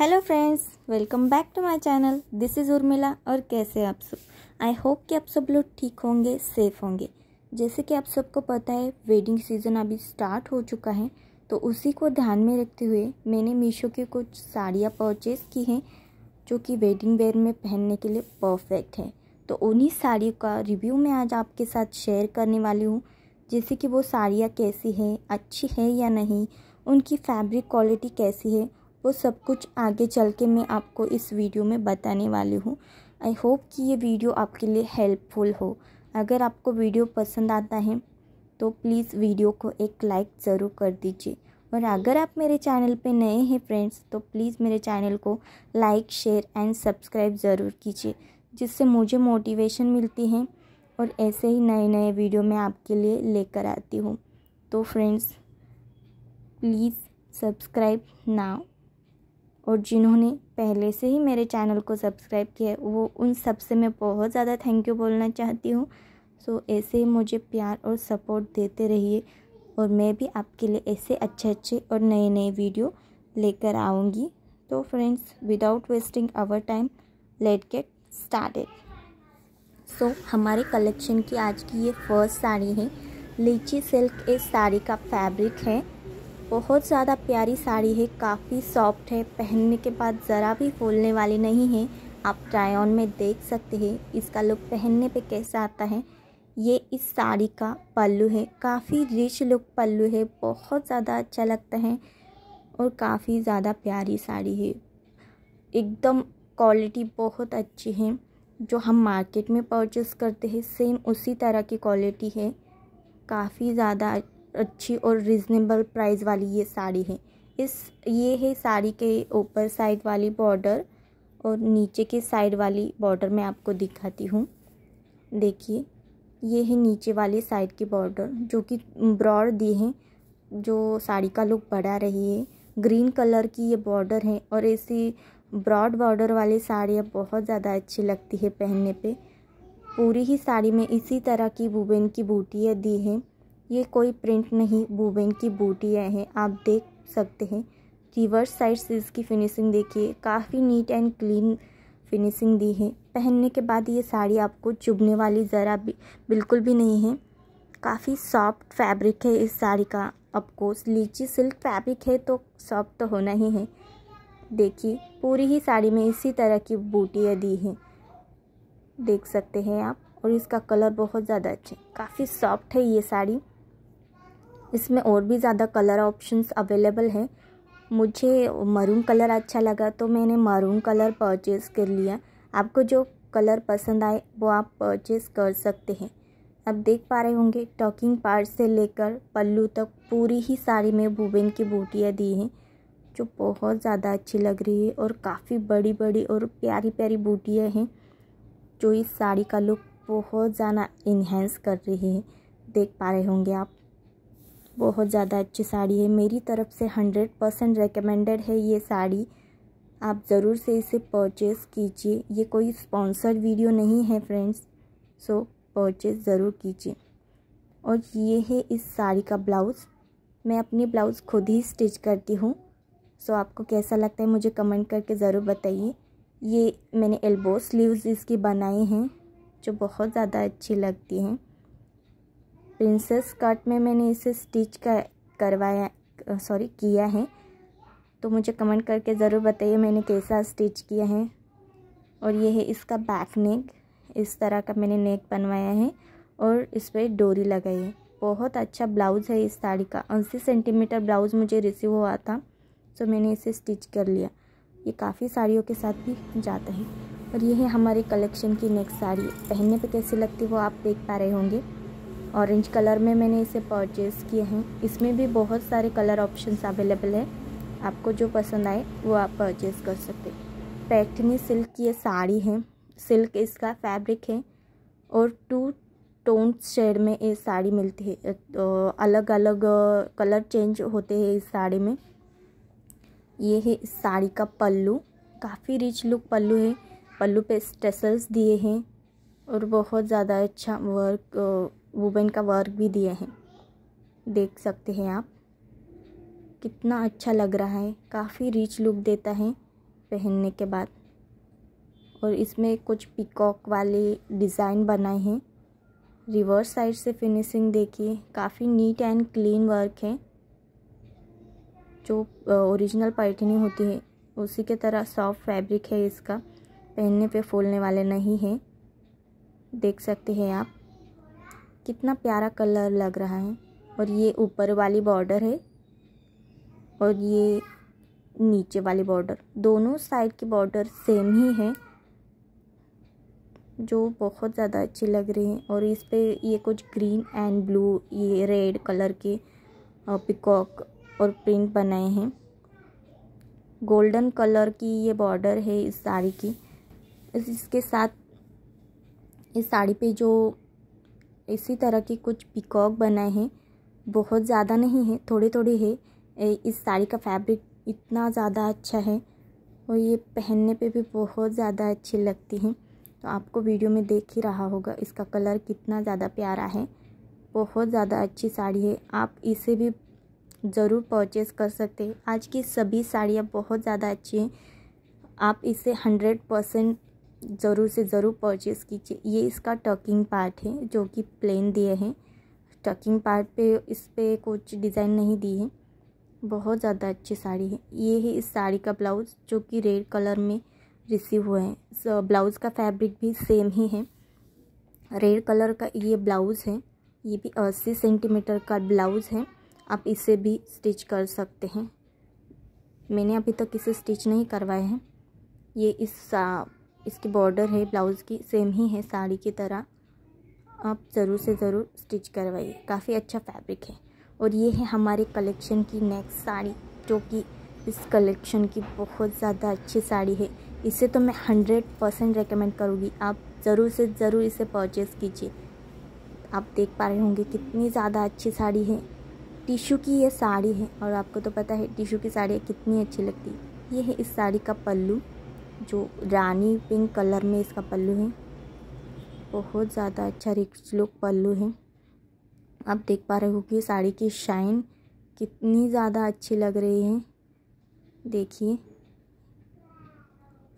hello friends welcome back to my channel this is Urmila और कैसे आप सब आई होप कि आप सब लोग ठीक होंगे सेफ होंगे जैसे कि आप सबको पता है वेडिंग सीज़न अभी स्टार्ट हो चुका है तो उसी को ध्यान में रखते हुए मैंने मीशो के कुछ साड़ियाँ परचेज़ की हैं जो कि वेडिंग वेयर में पहनने के लिए परफेक्ट है तो उन्हीं साड़ियों का रिव्यू मैं आज आपके साथ शेयर करने वाली हूँ जैसे कि वो साड़ियाँ कैसी हैं अच्छी है या नहीं उनकी फैब्रिक क्वालिटी कैसी है वो सब कुछ आगे चल के मैं आपको इस वीडियो में बताने वाली हूँ आई होप कि ये वीडियो आपके लिए हेल्पफुल हो अगर आपको वीडियो पसंद आता है तो प्लीज़ वीडियो को एक लाइक ज़रूर कर दीजिए और अगर आप मेरे चैनल पे नए हैं फ्रेंड्स तो प्लीज़ मेरे चैनल को लाइक शेयर एंड सब्सक्राइब ज़रूर कीजिए जिससे मुझे मोटिवेशन मिलती है और ऐसे ही नए नए वीडियो मैं आपके लिए लेकर आती हूँ तो फ्रेंड्स प्लीज़ सब्सक्राइब नाउ और जिन्होंने पहले से ही मेरे चैनल को सब्सक्राइब किया है वो उन सब से मैं बहुत ज़्यादा थैंक यू बोलना चाहती हूँ सो so, ऐसे ही मुझे प्यार और सपोर्ट देते रहिए और मैं भी आपके लिए ऐसे अच्छे अच्छे और नए नए वीडियो लेकर आऊँगी तो friends without wasting our time let get started so हमारे कलेक्शन की आज की ये फर्स्ट साड़ी है लीची सिल्क इस साड़ी का फैब्रिक है बहुत ज़्यादा प्यारी साड़ी है काफ़ी सॉफ्ट है पहनने के बाद ज़रा भी फूलने वाली नहीं है आप ट्राई ऑन में देख सकते हैं इसका लुक पहनने पे कैसा आता है ये इस साड़ी का पल्लू है काफ़ी रिच लुक पल्लू है बहुत ज़्यादा अच्छा लगता है और काफ़ी ज़्यादा प्यारी साड़ी है एकदम क्वालिटी बहुत अच्छी है जो हम मार्केट में परचेस करते हैं सेम उसी तरह की क्वालिटी है काफ़ी ज़्यादा अच्छी और रिजनेबल प्राइस वाली ये साड़ी है इस ये है साड़ी के ऊपर साइड वाली बॉर्डर और नीचे के साइड वाली बॉर्डर मैं आपको दिखाती हूँ देखिए ये है नीचे वाली साइड की बॉर्डर जो कि ब्रॉड दी है जो साड़ी का लुक बढ़ा रही है ग्रीन कलर की ये बॉर्डर है और ऐसी ब्रॉड बॉर्डर वाली साड़ियाँ बहुत ज़्यादा अच्छी लगती है पहनने पे पूरी ही साड़ी में इसी तरह की वुबेन की बूटियाँ दी हैं ये कोई प्रिंट नहीं बुबेन की बूटियाँ हैं आप देख सकते हैं रिवर्स साइड से इसकी फिनिशिंग देखिए काफ़ी नीट एंड क्लीन फिनिशिंग दी है पहनने के बाद ये साड़ी आपको चुभने वाली ज़रा भी बिल्कुल भी नहीं है काफ़ी सॉफ्ट फैब्रिक है इस साड़ी का आपको लीची सिल्क फैब्रिक है तो सॉफ्ट तो होना ही है देखिए पूरी ही साड़ी में इसी तरह की बूटियाँ दी हैं देख सकते हैं आप और इसका कलर बहुत ज़्यादा अच्छा है काफ़ी सॉफ्ट है ये साड़ी इसमें और भी ज़्यादा कलर ऑप्शंस अवेलेबल हैं मुझे मरून कलर अच्छा लगा तो मैंने मरून कलर परचेज़ कर लिया आपको जो कलर पसंद आए वो आप परचेज़ कर सकते हैं आप देख पा रहे होंगे टॉकिंग पार्ट से लेकर पल्लू तक पूरी ही साड़ी में भूबेन की बूटियाँ दी हैं जो बहुत ज़्यादा अच्छी लग रही है और काफ़ी बड़ी बड़ी और प्यारी प्यारी बूटियाँ हैं जो इस साड़ी का लुक बहुत ज़्यादा इन्हेंस कर रही है देख पा रहे होंगे आप बहुत ज़्यादा अच्छी साड़ी है मेरी तरफ से हंड्रेड परसेंट रिकमेंडेड है ये साड़ी आप ज़रूर से इसे परचेज़ कीजिए ये कोई स्पॉन्सर वीडियो नहीं है फ्रेंड्स सो परचेज़ ज़रूर कीजिए और ये है इस साड़ी का ब्लाउज़ मैं अपनी ब्लाउज़ खुद ही स्टिच करती हूँ सो आपको कैसा लगता है मुझे कमेंट करके ज़रूर बताइए ये मैंने एल्बो स्लीव्स इसकी बनाए हैं जो बहुत ज़्यादा अच्छी लगती हैं प्रिंसेस कट में मैंने इसे स्टिच कर करवाया सॉरी किया है तो मुझे कमेंट करके ज़रूर बताइए मैंने कैसा स्टिच किया है और ये है इसका बैक नेक इस तरह का मैंने नेक बनवाया है और इस पर डोरी लगाई है बहुत अच्छा ब्लाउज़ है इस साड़ी का अस्सी सेंटीमीटर ब्लाउज़ मुझे रिसीव हुआ था तो मैंने इसे स्टिच कर लिया ये काफ़ी साड़ियों के साथ भी जाता है और ये है हमारे कलेक्शन की नेक्स्ट साड़ी पहनने पे कैसी लगती वो आप देख पा रहे होंगे ऑरेंज कलर में मैंने इसे परचेज़ किए हैं इसमें भी बहुत सारे कलर ऑप्शंस अवेलेबल है आपको जो पसंद आए वो आप परचेज़ कर सकते पैठनी सिल्क की ये साड़ी है सिल्क इसका फैब्रिक है और टू टोन शेड में ये साड़ी मिलती है तो अलग अलग कलर चेंज होते हैं इस साड़ी में ये है इस साड़ी का पल्लू काफ़ी रिच लुक पल्लू है पल्लू पे स्टेसल्स दिए हैं और बहुत ज़्यादा अच्छा वर्क वुमेन का वर्क भी दिए हैं देख सकते हैं आप कितना अच्छा लग रहा है काफ़ी रिच लुक देता है पहनने के बाद और इसमें कुछ पिकॉक वाले डिज़ाइन बनाए हैं रिवर्स साइड से फिनिशिंग देखिए काफ़ी नीट एंड क्लीन वर्क है जो ओरिजिनल पैठनी होती है उसी के तरह सॉफ्ट फैब्रिक है इसका पहनने पे फूलने वाले नहीं है देख सकते हैं आप कितना प्यारा कलर लग रहा है और ये ऊपर वाली बॉर्डर है और ये नीचे वाली बॉर्डर दोनों साइड की बॉर्डर सेम ही है जो बहुत ज़्यादा अच्छी लग रही है और इस पर ये कुछ ग्रीन एंड ब्लू ये रेड कलर के पिकॉक और प्रिंट बनाए हैं गोल्डन कलर की ये बॉर्डर है इस साड़ी की इसके साथ इस साड़ी पे जो इसी तरह की कुछ पिकॉक बनाए हैं बहुत ज़्यादा नहीं है थोड़े थोड़े है इस साड़ी का फैब्रिक इतना ज़्यादा अच्छा है और ये पहनने पे भी बहुत ज़्यादा अच्छी लगती हैं तो आपको वीडियो में देख ही रहा होगा इसका कलर कितना ज़्यादा प्यारा है बहुत ज़्यादा अच्छी साड़ी है आप इसे भी ज़रूर परचेज़ कर सकते हैं आज की सभी साड़ियाँ बहुत ज़्यादा अच्छी हैं आप इसे हंड्रेड परसेंट ज़रूर से ज़रूर परचेज़ कीजिए ये इसका टकिंग पार्ट है जो कि प्लेन दिए हैं टकिंग पार्ट पे इस पर कुछ डिज़ाइन नहीं दी है बहुत ज़्यादा अच्छी साड़ी है ये है इस साड़ी का ब्लाउज़ जो कि रेड कलर में रिसीव हुआ है ब्लाउज़ का फैब्रिक भी सेम ही है रेड कलर का ये ब्लाउज़ है ये भी अस्सी सेंटीमीटर का ब्लाउज़ है आप इसे भी स्टिच कर सकते हैं मैंने अभी तक इसे स्टिच नहीं करवाए हैं ये इस इसकी बॉर्डर है ब्लाउज़ की सेम ही है साड़ी की तरह आप ज़रूर से ज़रूर स्टिच करवाइए काफ़ी अच्छा फैब्रिक है और ये है हमारे कलेक्शन की नेक्स्ट साड़ी जो कि इस कलेक्शन की बहुत ज़्यादा अच्छी साड़ी है इसे तो मैं हंड्रेड परसेंट रिकमेंड करूँगी आप ज़रूर से ज़रूर इसे परचेज़ कीजिए आप देख पा रहे होंगे कितनी ज़्यादा अच्छी साड़ी है टिशू की ये साड़ी है और आपको तो पता है टिशू की साड़ी कितनी अच्छी लगती है ये है इस साड़ी का पल्लू जो रानी पिंक कलर में इसका पल्लू है बहुत ज़्यादा अच्छा रिच लुक पल्लू है आप देख पा रहे हो कि साड़ी की शाइन कितनी ज़्यादा अच्छी लग रही है देखिए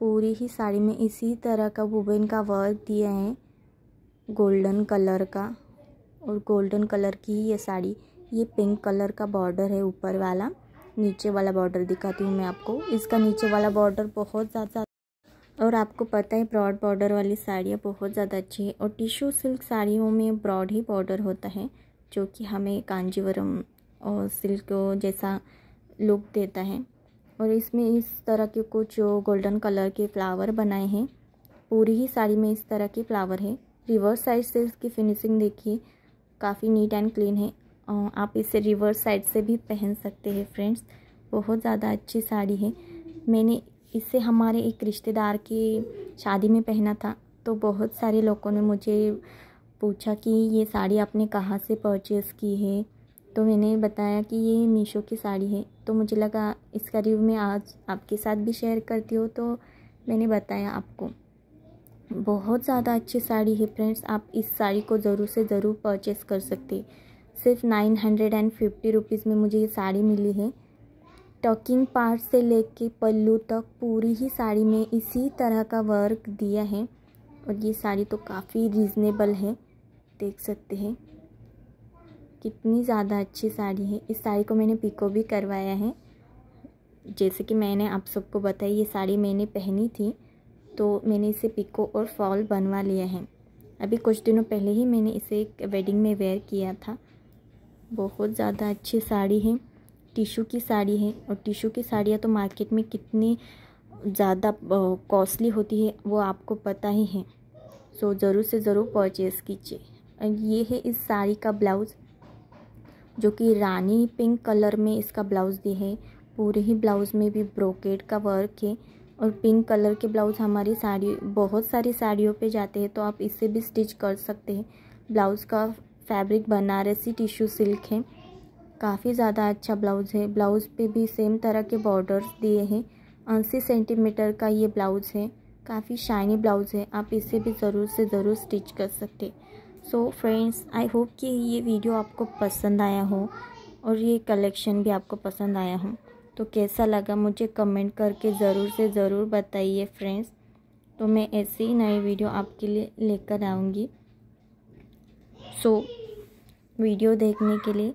पूरी ही साड़ी में इसी तरह का वुबेन का वर्क दिया है गोल्डन कलर का और गोल्डन कलर की ही ये साड़ी ये पिंक कलर का बॉर्डर है ऊपर वाला नीचे वाला बॉर्डर दिखाती हूँ मैं आपको इसका नीचे वाला बॉर्डर बहुत ज़्यादा और आपको पता है ब्रॉड बॉर्डर वाली साड़ियाँ बहुत ज़्यादा अच्छी है और टिशू सिल्क साड़ियों में ब्रॉड ही बॉर्डर होता है जो कि हमें कांजीवरम और सिल्क जैसा लुक देता है और इसमें इस तरह के कुछ गोल्डन कलर के फ्लावर बनाए हैं पूरी ही साड़ी में इस तरह के फ्लावर है रिवर्स साइड से इसकी फिनिशिंग देखिए काफ़ी नीट एंड क्लीन है आप इसे रिवर्स साइड से भी पहन सकते हैं फ्रेंड्स बहुत ज़्यादा अच्छी साड़ी है मैंने इसे हमारे एक रिश्तेदार की शादी में पहना था तो बहुत सारे लोगों ने मुझे पूछा कि ये साड़ी आपने कहाँ से परचेज़ की है तो मैंने बताया कि ये मीशो की साड़ी है तो मुझे लगा इसका रिव्यू मैं आज आपके साथ भी शेयर करती हूँ तो मैंने बताया आपको बहुत ज़्यादा अच्छी साड़ी है फ्रेंड्स आप इस साड़ी को ज़रूर से ज़रूर परचेस कर सकते सिर्फ nine hundred and fifty rupees में मुझे ये साड़ी मिली है टकिंग पार्ट से लेके पल्लू तक पूरी ही साड़ी में इसी तरह का वर्क दिया है और ये साड़ी तो काफ़ी रीज़नेबल है देख सकते हैं कितनी ज़्यादा अच्छी साड़ी है इस साड़ी को मैंने पिको भी करवाया है जैसे कि मैंने आप सबको बताई ये साड़ी मैंने पहनी थी तो मैंने इसे पिको और फॉल बनवा लिया है अभी कुछ दिनों पहले ही मैंने इसे एक वेडिंग में वेयर किया था बहुत ज़्यादा अच्छी साड़ी है टिशू की साड़ी है और टिशू की साड़ियाँ तो मार्केट में कितनी ज़्यादा कॉस्टली होती है वो आपको पता ही है सो so, ज़रूर से ज़रूर परचेज़ कीजिए ये है इस साड़ी का ब्लाउज़ जो कि रानी पिंक कलर में इसका ब्लाउज़ दी है पूरे ही ब्लाउज़ में भी ब्रोकेड का वर्क है और पिंक कलर के ब्लाउज़ हमारी साड़ी बहुत सारी साड़ियों पे जाते हैं तो आप इसे भी स्टिच कर सकते हैं ब्लाउज़ का फैब्रिक बनारसी टिश्यू सिल्क है काफ़ी ज़्यादा अच्छा ब्लाउज़ है ब्लाउज़ पे भी सेम तरह के बॉर्डर दिए हैं अस्सी सेंटीमीटर का ये ब्लाउज़ है काफ़ी शाइनी ब्लाउज़ है आप इसे भी ज़रूर से ज़रूर स्टिच कर सकते सो फ्रेंड्स आई होप कि ये वीडियो आपको पसंद आया हो और ये कलेक्शन भी आपको पसंद आया हो तो कैसा लगा मुझे कमेंट करके ज़रूर से ज़रूर बताइए फ्रेंड्स तो मैं ऐसे ही नए वीडियो आपके लिए लेकर आऊँगी सो so, वीडियो देखने के लिए